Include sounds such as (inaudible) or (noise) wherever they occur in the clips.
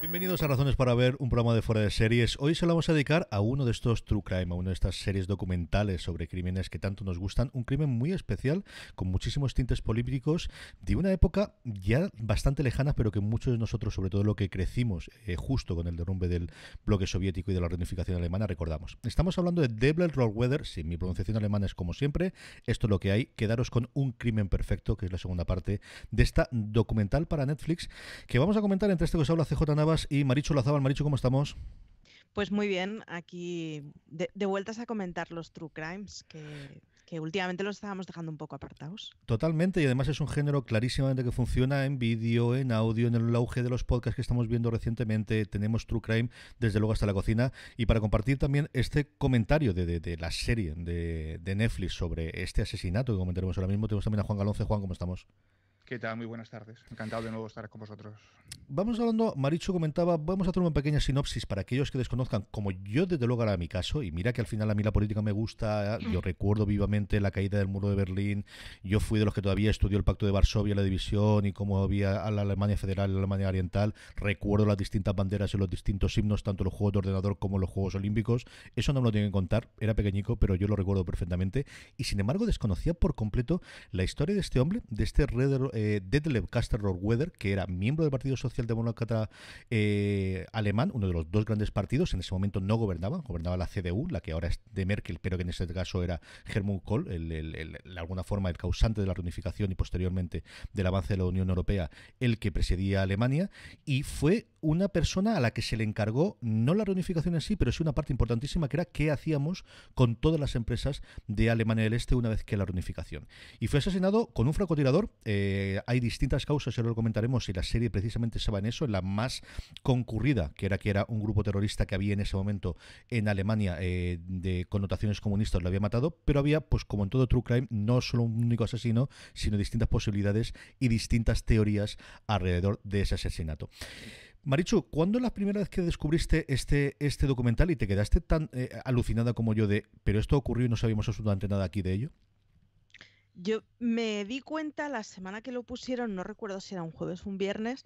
Bienvenidos a Razones para Ver, un programa de fuera de series. Hoy se lo vamos a dedicar a uno de estos True Crime, a una de estas series documentales sobre crímenes que tanto nos gustan. Un crimen muy especial, con muchísimos tintes políticos, de una época ya bastante lejana, pero que muchos de nosotros, sobre todo lo que crecimos eh, justo con el derrumbe del bloque soviético y de la reunificación alemana, recordamos. Estamos hablando de Devil Rollweather, si mi pronunciación alemana es como siempre, esto es lo que hay. Quedaros con Un crimen perfecto, que es la segunda parte de esta documental para Netflix, que vamos a comentar entre este que os habla CJ y Maricho Lazábal. Maricho, ¿cómo estamos? Pues muy bien, aquí de, vueltas a comentar los True Crimes, que últimamente los estábamos dejando un poco apartados. Totalmente, y además es un género clarísimamente que funciona en vídeo, en audio, en el auge de los podcasts que estamos viendo recientemente. Tenemos True Crime, desde luego hasta la cocina. Y para compartir también este comentario de, la serie de, de, Netflix sobre este asesinato que comentaremos ahora mismo, tenemos también a Juan Galonce. Juan, ¿cómo estamos? ¿Qué tal? Muy buenas tardes. Encantado de nuevo estar con vosotros. Vamos hablando, Maricho comentaba, vamos a hacer una pequeña sinopsis para aquellos que desconozcan, como yo desde luego era mi caso, y mira que al final a mí la política me gusta, yo recuerdo vivamente la caída del muro de Berlín, yo fui de los que todavía estudió el pacto de Varsovia, la división y cómo había a la Alemania Federal y la Alemania Oriental, recuerdo las distintas banderas y los distintos himnos, tanto los juegos de ordenador como los Juegos Olímpicos, eso no me lo tienen que contar, era pequeñico, pero yo lo recuerdo perfectamente, y sin embargo desconocía por completo la historia de este hombre, de este red eh, Detlef Weather, que era miembro del Partido Socialdemócrata eh, Alemán, uno de los dos grandes partidos. En ese momento no gobernaba, gobernaba la CDU, la que ahora es de Merkel, pero que en ese caso era Hermann Kohl, de alguna forma el causante de la reunificación y posteriormente del avance de la Unión Europea, el que presidía Alemania. Y fue una persona a la que se le encargó, no la reunificación en sí, pero sí una parte importantísima que era qué hacíamos con todas las empresas de Alemania del Este una vez que la reunificación. Y fue asesinado con un francotirador. Eh, hay distintas causas, ya lo comentaremos, y la serie precisamente se va en eso, en la más concurrida, que era que era un grupo terrorista que había en ese momento en Alemania eh, de connotaciones comunistas, lo había matado, pero había, pues como en todo True Crime, no solo un único asesino, sino distintas posibilidades y distintas teorías alrededor de ese asesinato. Marichu, ¿cuándo es la primera vez que descubriste este, este documental y te quedaste tan eh, alucinada como yo de, pero esto ocurrió y no sabíamos absolutamente nada aquí de ello? Yo me di cuenta la semana que lo pusieron, no recuerdo si era un jueves o un viernes,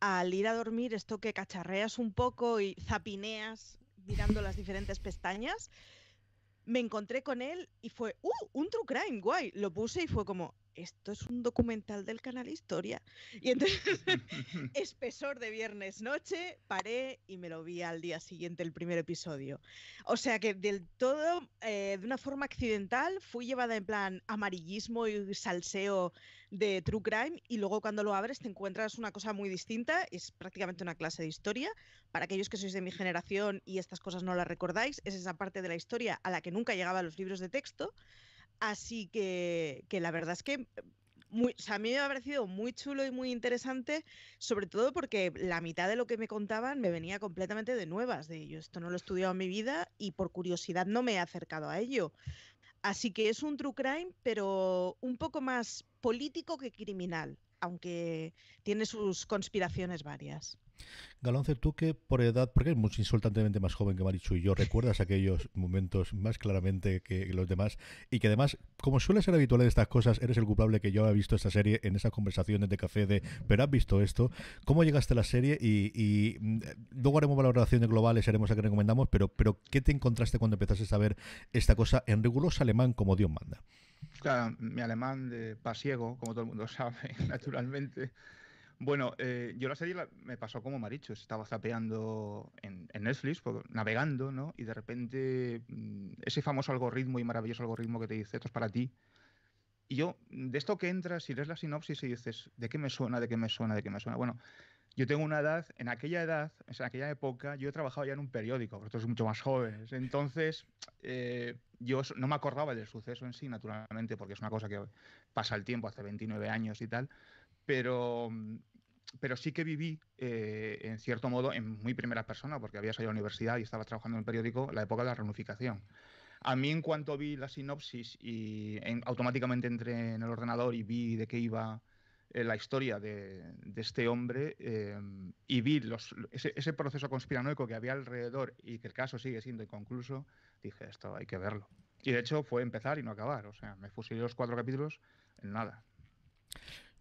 al ir a dormir, esto que cacharreas un poco y zapineas mirando las diferentes pestañas, me encontré con él y fue, ¡uh! Un true crime, guay. Lo puse y fue como, esto es un documental del canal Historia. Y entonces, (laughs) (laughs) espesor de viernes noche, paré y me lo vi al día siguiente, el primer episodio. O sea que del todo, eh, de una forma accidental, fui llevada en plan amarillismo y salseo de True Crime y luego cuando lo abres te encuentras una cosa muy distinta, es prácticamente una clase de historia. Para aquellos que sois de mi generación y estas cosas no las recordáis, es esa parte de la historia a la que nunca llegaba los libros de texto. Así que, la verdad es que a mí me ha parecido muy chulo y muy interesante, sobre todo porque la mitad de lo que me contaban me venía completamente de nuevas, de yo esto no lo he estudiado en mi vida y por curiosidad no me he acercado a ello. Así que es un true crime, pero un poco más político que criminal, aunque tiene sus conspiraciones varias tú que por edad, porque eres muy insultantemente más joven que Marichu y yo, recuerdas aquellos momentos más claramente que los demás y que además, como suele ser habitual en estas cosas, eres el culpable que yo he visto esta serie en esas conversaciones de café de, pero has visto esto, ¿cómo llegaste a la serie? Y, mm, luego haremos valoraciones globales, haremos a que recomendamos, pero, pero ¿qué te encontraste cuando empezaste a ver esta cosa en riguroso alemán como Dios manda? Claro, mi alemán de pasiego, como todo el mundo (laughs) sabe, naturalmente. Bueno, eh, yo la serie me pasó como Maricho, estaba zapeando en, Netflix, pues, navegando, ¿no? Y de repente mm, ese famoso algoritmo y maravilloso algoritmo que te dice, esto es para ti. Y yo, de esto que entras y lees la sinopsis y dices, ¿de qué me suena, de qué me suena, de qué me suena? Bueno, yo tengo una edad, en aquella edad, en aquella época, yo he trabajado ya en un periódico, vosotros mucho más jóvenes. Entonces, eh, yo no me acordaba del suceso en sí, naturalmente, porque es una cosa que pasa el tiempo, hace 29 años y tal, pero mm, pero sí que viví, eh, en cierto modo, en muy primera persona, porque había salido a la universidad y estaba trabajando en el periódico, la época de la reunificación. A mí, en cuanto vi la sinopsis y automáticamente entré en el ordenador y vi de qué iba eh, la historia de, este hombre em, y vi ese, ese, proceso conspiranoico que había alrededor y que el caso sigue siendo inconcluso, dije, esto hay que verlo. Y de hecho fue empezar y no acabar. O sea, me fusilé los cuatro capítulos en nada.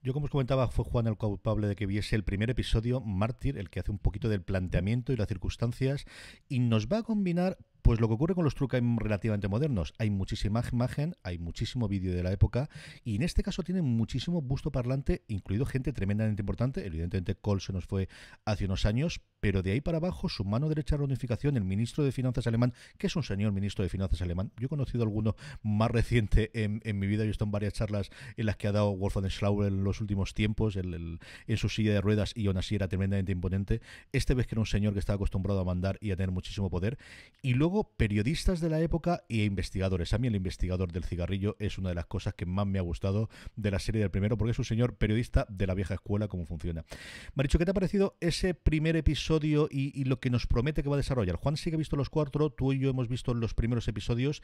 Yo, como os comentaba, fue Juan el culpable de que viese el primer episodio, Mártir, el que hace un poquito del planteamiento y las circunstancias, y nos va a combinar pues lo que ocurre con los true relativamente modernos, hay muchísima imagen, hay muchísimo vídeo de la época y en este caso tiene muchísimo busto parlante, incluido gente tremendamente importante, evidentemente Kohl se nos fue hace unos años, pero de ahí para abajo su mano derecha de la unificación, el ministro de Finanzas alemán, que es un señor ministro de Finanzas alemán, yo he conocido alguno más reciente en, mi vida, yo he estado en varias charlas en las que ha dado Wolfgang Schlauer en los últimos tiempos, en su silla de ruedas y aún así era tremendamente imponente, este vez que era un señor que estaba acostumbrado a mandar y a tener muchísimo poder, y luego periodistas de la época e investigadores. A mí el investigador del cigarrillo es una de las cosas que más me ha gustado de la serie del primero, porque es un señor periodista de la vieja escuela, cómo funciona. Maricho, ¿qué te ha parecido ese primer episodio y, lo que nos promete que va a desarrollar? Juan sí que ha visto los cuatro, tú y yo hemos visto los primeros episodios.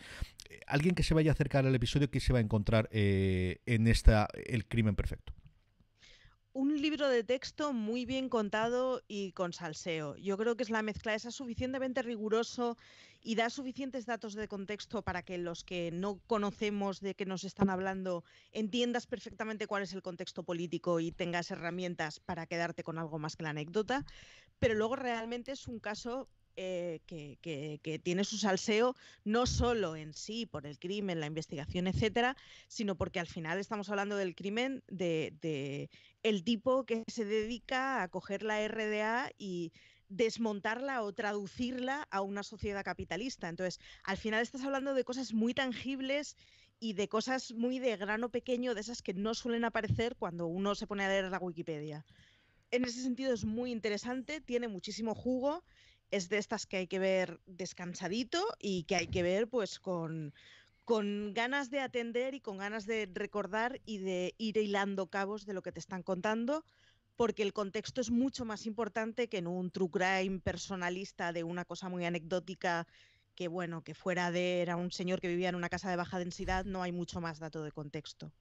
Eh, Alguien que se vaya a acercar al episodio, que se va a encontrar eh, en esta El crimen perfecto? un libro de texto muy bien contado y con salseo. Yo creo que es la mezcla, es suficientemente riguroso y da suficientes datos de contexto para que los que no conocemos de qué nos están hablando entiendas perfectamente cuál es el contexto político y tengas herramientas para quedarte con algo más que la anécdota. Pero luego realmente es un caso eh, que, tiene su salseo no solo en sí por el crimen, la investigación, etcétera, sino porque al final estamos hablando del crimen de, de el tipo que se dedica a coger la RDA y desmontarla o traducirla a una sociedad capitalista. Entonces, al final estás hablando de cosas muy tangibles y de cosas muy de grano pequeño, de esas que no suelen aparecer cuando uno se pone a leer la Wikipedia. En ese sentido es muy interesante, tiene muchísimo jugo es de estas que hay que ver descansadito y que hay que ver pues con, ganas de atender y con ganas de recordar y de ir hilando cabos de lo que te están contando, porque el contexto es mucho más importante que en un true crime personalista de una cosa muy anecdótica que bueno, que fuera de era un señor que vivía en una casa de baja densidad, no hay mucho más dato de contexto.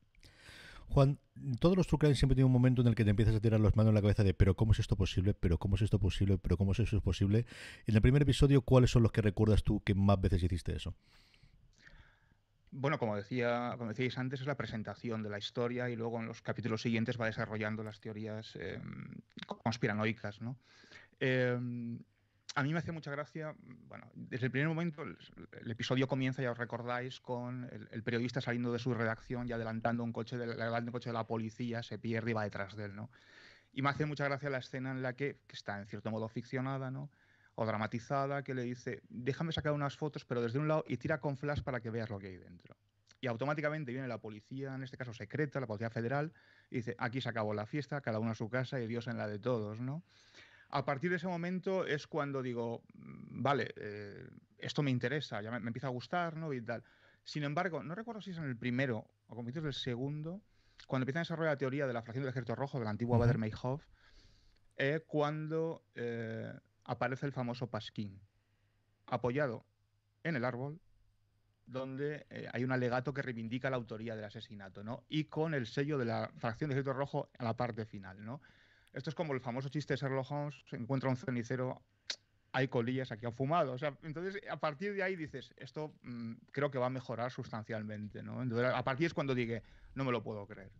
Juan, todos los True siempre tienen un momento en el que te empiezas a tirar las manos en la cabeza de pero cómo es esto posible, pero cómo es esto posible, pero cómo es eso posible. En el primer episodio, ¿cuáles son los que recuerdas tú que más veces hiciste eso? Bueno, como decía, como decíais antes, es la presentación de la historia y luego en los capítulos siguientes va desarrollando las teorías em, conspiranoicas, ¿no? Em, a mí me hace mucha gracia, mm, bueno, desde el primer momento, el, episodio comienza, ya os recordáis, con el, periodista saliendo de su redacción y adelantando un coche, de, adelantando coche de la policía, se pierde y va detrás de él, ¿no? Y me hace mucha gracia la escena en la que, que está en cierto modo ficcionada, ¿no? O dramatizada, que le dice, déjame sacar unas fotos, pero desde un lado, y tira con flash para que veas lo que hay dentro. Y automáticamente viene la policía, en este caso secreta, la policía federal, y dice, aquí se acabó la fiesta, cada uno a su casa y Dios en la de todos, ¿no? A partir de ese momento es cuando digo, mm, vale, eh, esto me interesa, ya me, empieza a gustar, ¿no? Y tal. Sin embargo, no recuerdo si es en el primero o como dices, el segundo, cuando empieza a desarrollar la teoría de la fracción del ejército rojo, de la antigua uh -huh. cuando eh, aparece el famoso pasquín, apoyado en el árbol, donde eh, hay un alegato que reivindica la autoría del asesinato, ¿no? Y con el sello de la fracción del ejército rojo en la parte final, ¿no? Esto es como el famoso chiste de Sherlock Holmes, se encuentra un cenicero, hay colillas aquí ha fumado. O sea, entonces, a partir de ahí dices, esto mm, creo que va a mejorar sustancialmente, ¿no? a partir es cuando dije, no me lo puedo creer.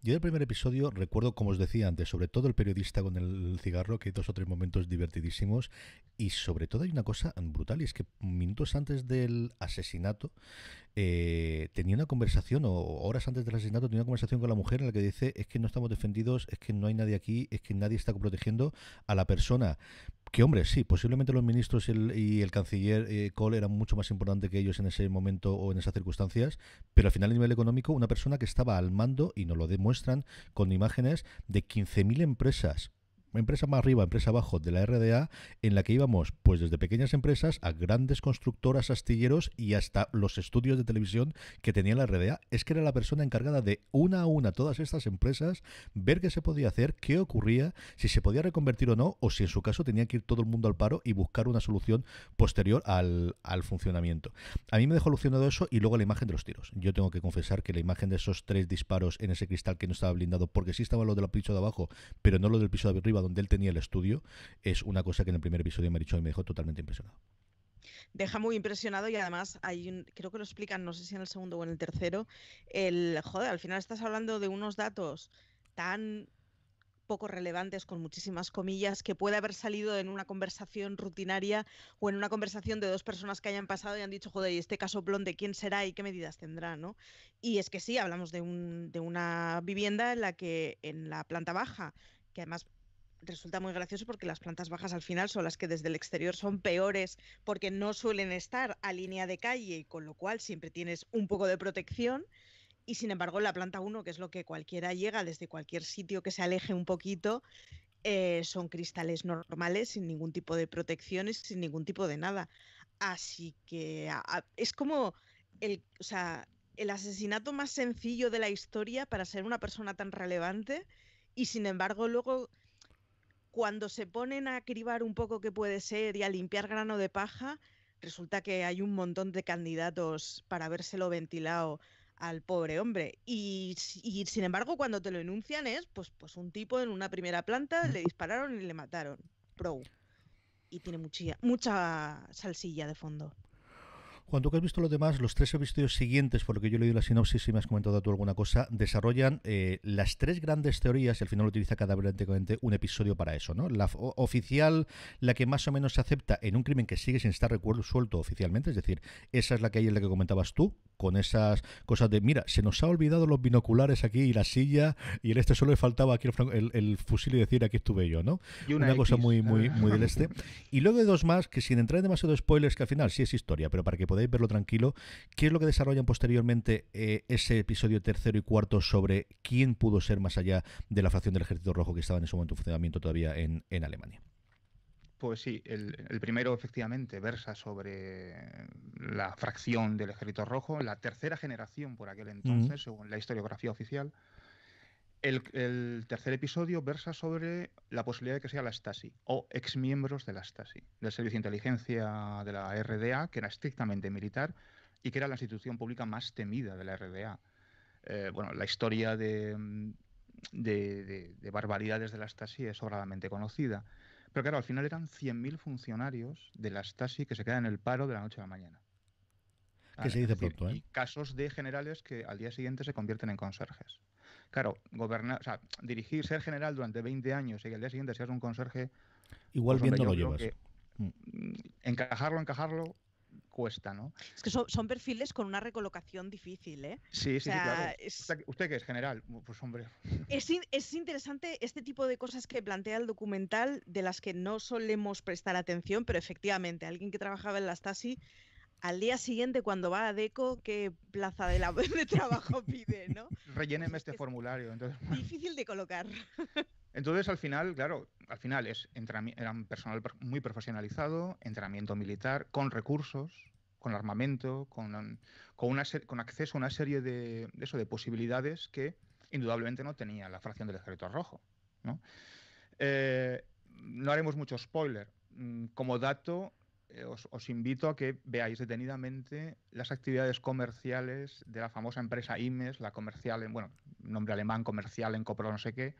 Yo del primer episodio recuerdo, como os decía antes, sobre todo el periodista con el cigarro, que hay dos o tres momentos divertidísimos, y sobre todo hay una cosa brutal, y es que minutos antes del asesinato eh, tenía una conversación, o horas antes del asesinato tenía una conversación con la mujer en la que dice, es que no estamos defendidos, es que no hay nadie aquí, es que nadie está protegiendo a la persona que hombre, sí, posiblemente los ministros y el, canciller eh, Kohl eran mucho más importantes que ellos en ese momento o en esas circunstancias, pero al final a nivel económico, una persona que estaba al mando, y nos lo demuestran con imágenes, de 15.000 empresas empresa más arriba, empresa abajo de la RDA, en la que íbamos pues desde pequeñas empresas a grandes constructoras, astilleros y hasta los estudios de televisión que tenía la RDA. Es que era la persona encargada de una a una todas estas empresas, ver qué se podía hacer, qué ocurría, si se podía reconvertir o no, o si en su caso tenía que ir todo el mundo al paro y buscar una solución posterior al, al funcionamiento. A mí me dejó alucinado eso y luego la imagen de los tiros. Yo tengo que confesar que la imagen de esos tres disparos en ese cristal que no estaba blindado, porque sí estaba lo del piso de abajo, pero no lo del piso de arriba, donde él tenía el estudio, es una cosa que en el primer episodio me ha dicho y me dejó totalmente impresionado deja muy impresionado y además hay creo que lo explican, no sé si en el segundo o en el tercero, el joder, al final estás hablando de unos datos tan poco relevantes, con muchísimas comillas, que puede haber salido en una conversación rutinaria o en una conversación de dos personas que hayan pasado y han dicho, joder, ¿y este caso de quién será y qué medidas tendrá? ¿no? Y es que sí, hablamos de, de una vivienda en la que en la planta baja, que además resulta muy gracioso porque las plantas bajas al final son las que desde el exterior son peores porque no suelen estar a línea de calle, y con lo cual siempre tienes un poco de protección. Y sin embargo, la planta 1, que es lo que cualquiera llega desde cualquier sitio que se aleje un poquito, eh, son cristales normales, sin ningún tipo de protecciones, sin ningún tipo de nada. Así que es como el, o sea, el asesinato más sencillo de la historia para ser una persona tan relevante y sin embargo luego cuando se ponen a cribar un poco qué puede ser y a limpiar grano de paja, resulta que hay un montón de candidatos para habérselo ventilado al pobre hombre. Y, sin embargo, cuando te lo enuncian es, pues, pues un tipo en una primera planta le (laughs) dispararon y le mataron. Pro. Y tiene mucha salsilla de fondo. Cuando has visto lo demás, los tres episodios siguientes, por lo que yo he leído la sinopsis y me has comentado tú alguna cosa, desarrollan eh, las tres grandes teorías y al final utiliza cada brevemente un episodio para eso, ¿no? La oficial, la que más o menos se acepta en un crimen que sigue sin estar recuerdo suelto oficialmente, es decir, esa es la que hay en la que comentabas tú, con esas cosas de, mira, se nos ha olvidado los binoculares aquí y la silla y en este solo le faltaba aquí el, fusil y decir, aquí estuve yo, ¿no? una, cosa muy, muy, ah. muy del este. (laughs) Y luego de dos más que sin entrar en demasiado spoilers, que al final sí es historia, pero para que podáis verlo tranquilo, ¿qué es lo que desarrollan posteriormente eh, ese episodio tercero y cuarto sobre quién pudo ser más allá de la facción del Ejército Rojo que estaba en ese momento en funcionamiento todavía en Alemania? Pues sí, el, primero efectivamente versa sobre la fracción del Ejército Rojo, la tercera generación por aquel entonces, según la historiografía oficial. El, tercer episodio versa sobre la posibilidad de que sea la Stasi o exmiembros de la Stasi, del Servicio de Inteligencia de la RDA, que era estrictamente militar y que era la institución pública más temida de la RDA. Eh, bueno, la historia de, de barbaridades de la Stasi es sobradamente conocida. Pero claro, al final eran 100.000 funcionarios de las Stasi que se quedan en el paro de la noche a la mañana. Que se dice pronto, ¿eh? Y casos de generales que al día siguiente se convierten en conserjes. Claro, gobernar, o sea, dirigir, ser general durante 20 años y que al día siguiente seas un conserje. Igual viéndolo pues viendo llevas. Mm. Encajarlo, encajarlo, es que son, perfiles con una recolocación difícil, ¿eh? Sí, sí, claro. ¿Usted, que es general? Pues hombre. Es, interesante este tipo de cosas que plantea el documental de las que no solemos prestar atención, pero efectivamente, alguien que trabajaba en la Stasi al día siguiente cuando va a DECO qué plaza de, la, (laughs) de trabajo pide, ¿no? Relléneme este formulario. Entonces, Difícil de colocar. Entonces, al final, claro, al final es eran personal muy profesionalizado, entrenamiento militar, con recursos, con armamento, con, con, con acceso a una serie de, eso, de posibilidades que indudablemente no tenía la fracción del Ejército Rojo. No, eh, haremos mucho spoiler. Mm, como dato, eh, os, invito a que veáis detenidamente las actividades comerciales de la famosa empresa IMES, la comercial, en, bueno, nombre alemán, comercial en Copro, no sé qué,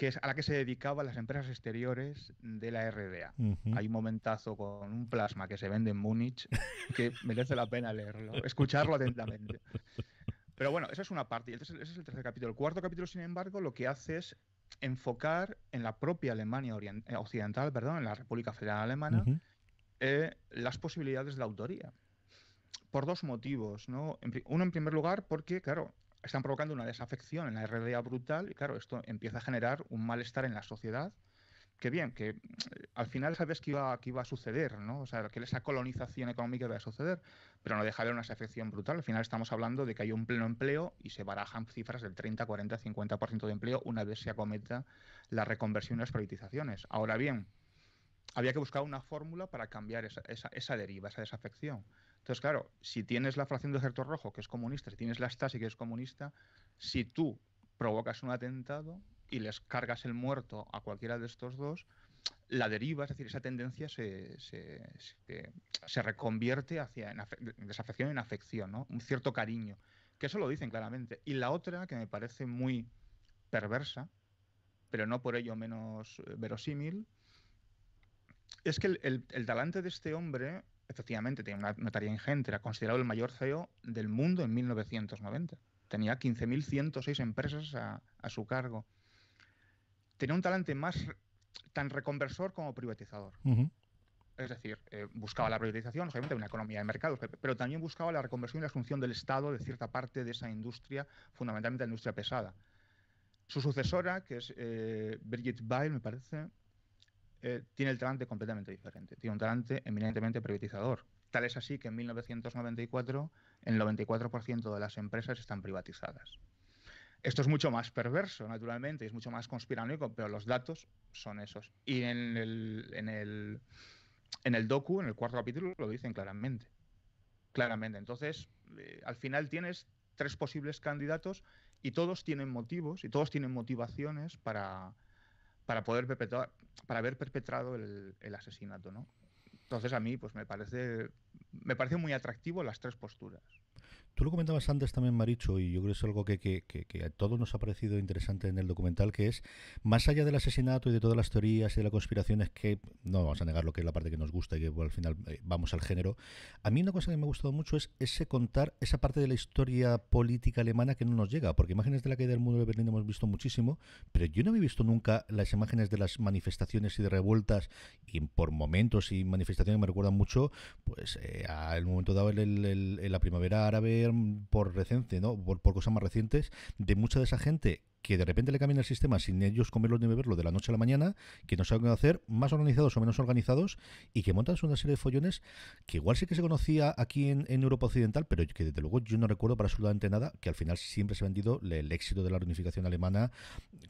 que es a la que se dedicaban las empresas exteriores de la RDA. Hay un momentazo con un plasma que se vende en Múnich que (laughs) merece la pena leerlo, escucharlo atentamente. Pero bueno, esa es una parte. ese es el tercer capítulo. El cuarto capítulo, sin embargo, lo que hace es enfocar en la propia Alemania eh, occidental, perdón, en la República Federal Alemana, eh, las posibilidades de la autoría. Por dos motivos, ¿no? Uno, en primer lugar, porque, claro, están provocando una desafección en la RDA brutal y claro, esto empieza a generar un malestar en la sociedad. Que bien, que eh, al final sabes que iba, que a suceder, ¿no? O sea, que esa colonización económica iba a suceder, pero no deja de haber una desafección brutal. Al final estamos hablando de que hay un pleno empleo y se barajan cifras del 30, 40, 50% de empleo una vez se acometa la reconversión y las privatizaciones. Ahora bien, había que buscar una fórmula para cambiar esa, deriva, esa desafección. Entonces, claro, si tienes la fracción de ejército rojo, que es comunista, si tienes la Stasi, que es comunista, si tú provocas un atentado y les cargas el muerto a cualquiera de estos dos, la deriva, es decir, esa tendencia se, reconvierte hacia en desafección en afección, ¿no? un cierto cariño, que eso lo dicen claramente. Y la otra, que me parece muy perversa, pero no por ello menos eh, verosímil, es que el, el, talante de este hombre, efectivamente, tenía una, notaría tarea ingente, era considerado el mayor CEO del mundo en 1990. Tenía 15.106 empresas a, su cargo. Tenía un talante más tan reconversor como privatizador. Es decir, eh, buscaba la privatización, obviamente, una economía de mercado, pero también buscaba la reconversión y la asunción del Estado de cierta parte de esa industria, fundamentalmente la industria pesada. Su sucesora, que es eh, Birgit Bail, me parece, eh, tiene el talante completamente diferente. Tiene un talante eminentemente privatizador. Tal es así que en 1994 el 94% de las empresas están privatizadas. Esto es mucho más perverso, naturalmente, y es mucho más conspiranoico, pero los datos son esos. Y en el, en el, en el docu, en el cuarto capítulo, lo dicen claramente. Claramente. Entonces, eh, al final tienes tres posibles candidatos y todos tienen motivos y todos tienen motivaciones para, para poder perpetuar, para haber perpetrado el, asesinato, ¿no? Entonces a mí pues me parece me parece muy atractivo las tres posturas. Tú lo comentabas antes también, Maricho, y yo creo que es algo que, que, a todos nos ha parecido interesante en el documental, que es, más allá del asesinato y de todas las teorías y de las conspiraciones, que no vamos a negar lo que es la parte que nos gusta y que al final eh, vamos al género, a mí una cosa que me ha gustado mucho es ese contar esa parte de la historia política alemana que no nos llega, porque imágenes de la caída del mundo de Berlín hemos visto muchísimo, pero yo no había visto nunca las imágenes de las manifestaciones y de revueltas, y por momentos y manifestaciones me recuerdan mucho, pues eh, al momento dado el, la primavera árabe, por reciente, ¿no? por, cosas más recientes, de mucha de esa gente que de repente le cambien el sistema sin ellos comerlo ni beberlo de la noche a la mañana, que no saben hacer, más organizados o menos organizados, y que montan una serie de follones que igual sí que se conocía aquí en, Europa Occidental, pero que desde luego yo no recuerdo para absolutamente nada, que al final siempre se ha vendido el éxito de la reunificación alemana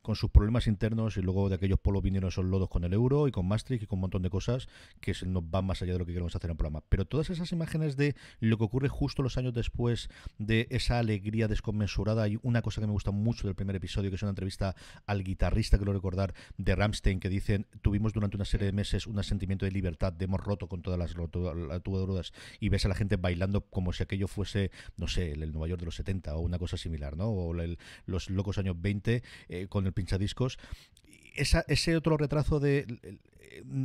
con sus problemas internos y luego de aquellos polos vinieron esos lodos con el euro y con Maastricht y con un montón de cosas que nos van más allá de lo que queremos hacer en programa. Pero todas esas imágenes de lo que ocurre justo los años después de esa alegría desconmensurada y una cosa que me gusta mucho del primer episodio, que es una entrevista al guitarrista, creo recordar, de Ramstein, que dicen, tuvimos durante una serie de meses un sentimiento de libertad, de hemos roto con todas las ruedas y ves a la gente bailando como si aquello fuese, no sé, el, Nueva York de los 70 o una cosa similar, ¿no? O los locos años 20 eh, con el pinchadiscos. ese otro retrazo de eh,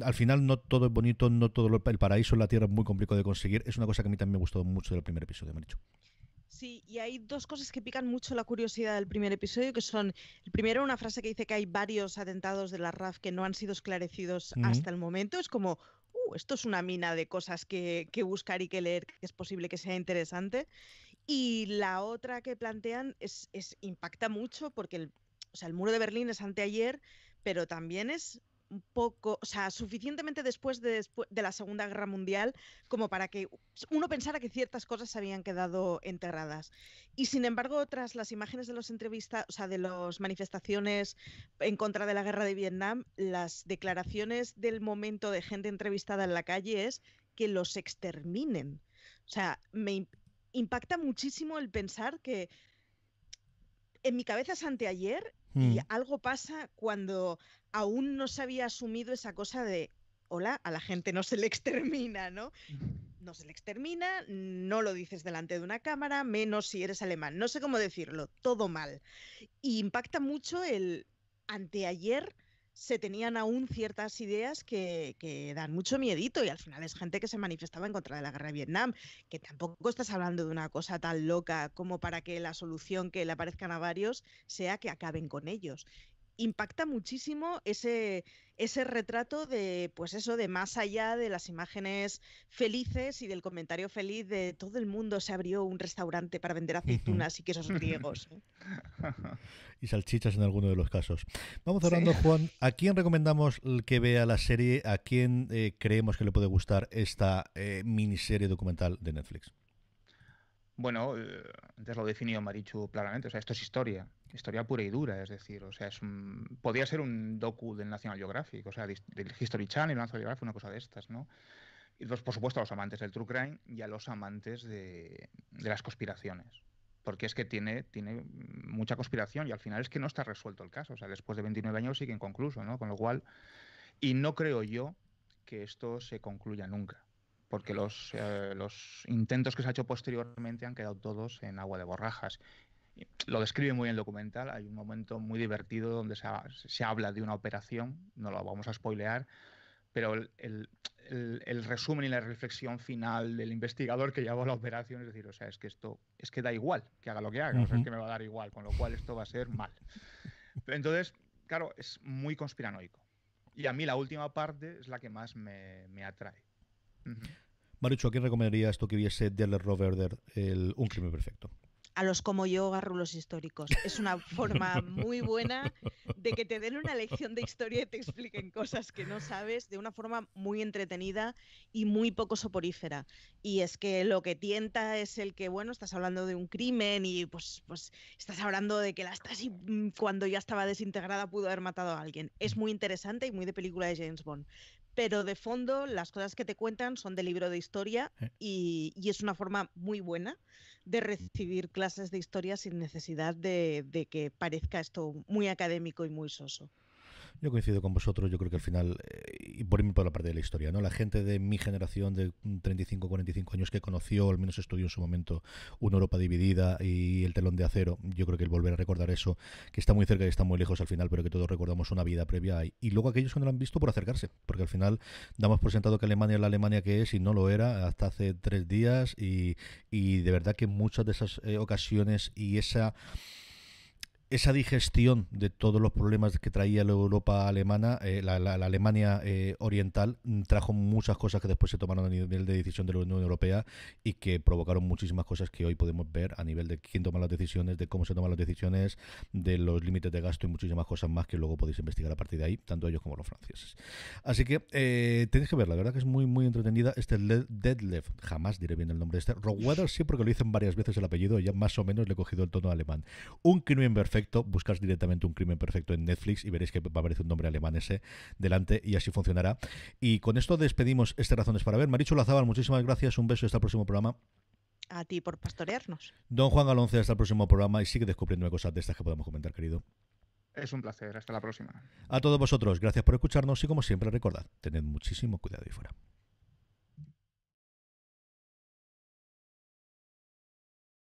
al final no todo es bonito, no todo el paraíso en la tierra es muy complicado de conseguir. Es una cosa que a mí también me gustó mucho del primer episodio, me dicho Sí, y hay dos cosas que pican mucho la curiosidad del primer episodio, que son, el primero, una frase que dice que hay varios atentados de la RAF que no han sido esclarecidos hasta el momento. Es como, uh, esto es una mina de cosas que, que buscar y que leer, que es posible que sea interesante. Y la otra que plantean es, es impacta mucho porque el, o sea, el muro de Berlín es anteayer, pero también es un poco, o sea, suficientemente después de, la Segunda Guerra Mundial como para que uno pensara que ciertas cosas se habían quedado enterradas. Y sin embargo, tras las imágenes de los entrevistas, o sea, de las manifestaciones en contra de la guerra de Vietnam, las declaraciones del momento de gente entrevistada en la calle es que los exterminen. O sea, me impacta muchísimo el pensar que en mi cabeza es anteayer y mm. algo pasa cuando aún no se había asumido esa cosa de, hola, a la gente no se le extermina, ¿no? No se le extermina, no lo dices delante de una cámara, menos si eres alemán, no sé cómo decirlo, todo mal. Y impacta mucho el anteayer se tenían aún ciertas ideas que, dan mucho miedito y al final es gente que se manifestaba en contra de la guerra de Vietnam, que tampoco estás hablando de una cosa tan loca como para que la solución que le aparezcan a varios sea que acaben con ellos impacta muchísimo ese, ese retrato de, pues eso, de más allá de las imágenes felices y del comentario feliz de todo el mundo se abrió un restaurante para vender aceitunas y quesos griegos. ¿eh? (laughs) y salchichas en alguno de los casos. Vamos hablando, Juan, ¿a quién recomendamos que vea la serie? ¿A quién eh, creemos que le puede gustar esta eh, miniserie documental de Netflix? Bueno, eh, antes lo definió definido Marichu claramente, o sea, esto es historia, historia pura y dura, es decir, o sea, es podía ser un docu del National Geographic, o sea, del History Channel, National Geographic, una cosa de estas, ¿no? Y dos, por supuesto, a los amantes del true crime y a los amantes de, las conspiraciones, porque es que tiene, tiene mucha conspiración y al final es que no está resuelto el caso, o sea, después de 29 años sigue inconcluso, ¿no? Con lo cual, y no creo yo que esto se concluya nunca porque los, eh, los intentos que se ha hecho posteriormente han quedado todos en agua de borrajas. Lo describe muy bien el documental, hay un momento muy divertido donde se, se habla de una operación, no lo vamos a spoilear, pero el, resumen y la reflexión final del investigador que llevó la operación es decir, o sea, es que esto, es que da igual que haga lo que haga, o sea, es que me va a dar igual, con lo cual esto va a ser mal. Entonces, claro, es muy conspiranoico. Y a mí la última parte es la que más me atrae. Marucho, ¿a quién recomendarías esto que viese de Rover el Un crimen perfecto? a los como yo garrulos históricos. Es una (laughs) forma muy buena de que te den una lección de historia y te expliquen cosas que no sabes de una forma muy entretenida y muy poco soporífera. Y es que lo que tienta es el que, bueno, estás hablando de un crimen y pues, pues estás hablando de que la estás y mm, cuando ya estaba desintegrada pudo haber matado a alguien. Es muy interesante y muy de película de James Bond pero de fondo las cosas que te cuentan son de libro de historia eh. y, es una forma muy buena de mm. recibir clases de historia sin necesidad de que parezca esto muy académico y muy soso. Yo coincido con vosotros, yo creo que al final, eh, y por la parte de la historia, ¿no? La gente de mi generación de 35, 45 años que conoció, al menos estudió en su momento, una Europa dividida y el telón de acero, yo creo que el volver a recordar eso, que está muy cerca y está muy lejos al final, pero que todos recordamos una vida previa Y luego aquellos que no lo han visto por acercarse, porque al final damos por sentado que Alemania es la Alemania que es y no lo era hasta hace tres días y, de verdad que muchas de esas eh, ocasiones y esa esa digestión de todos los problemas que traía la Europa alemana, eh, la, Alemania eh, oriental, mm, trajo muchas cosas que después se tomaron a nivel de decisión de la Unión Europea y que provocaron muchísimas cosas que hoy podemos ver a nivel de quién toma las decisiones, de cómo se toman las decisiones, de los límites de gasto y muchísimas cosas más que luego podéis investigar a partir de ahí, tanto ellos como los franceses. Así que eh, tenéis que ver, la verdad que es muy, muy entretenida. Este Deadlift, jamás diré bien el nombre de este. Rockwater siempre porque lo dicen varias veces el apellido, ya más o menos le he cogido el tono alemán. Un crimen perfecto, buscas directamente un crimen perfecto en Netflix y veréis que aparece un nombre alemán ese delante y así funcionará. Y con esto despedimos este Razones para Ver. Marichu Lazabal, muchísimas gracias, un beso y hasta el próximo programa. A ti por pastorearnos. Don Juan Alonso, hasta el próximo programa y sigue descubriendo cosas de estas que podemos comentar, querido. Es un placer, hasta la próxima. A todos vosotros, gracias por escucharnos y como siempre recordad, tened muchísimo cuidado y fuera.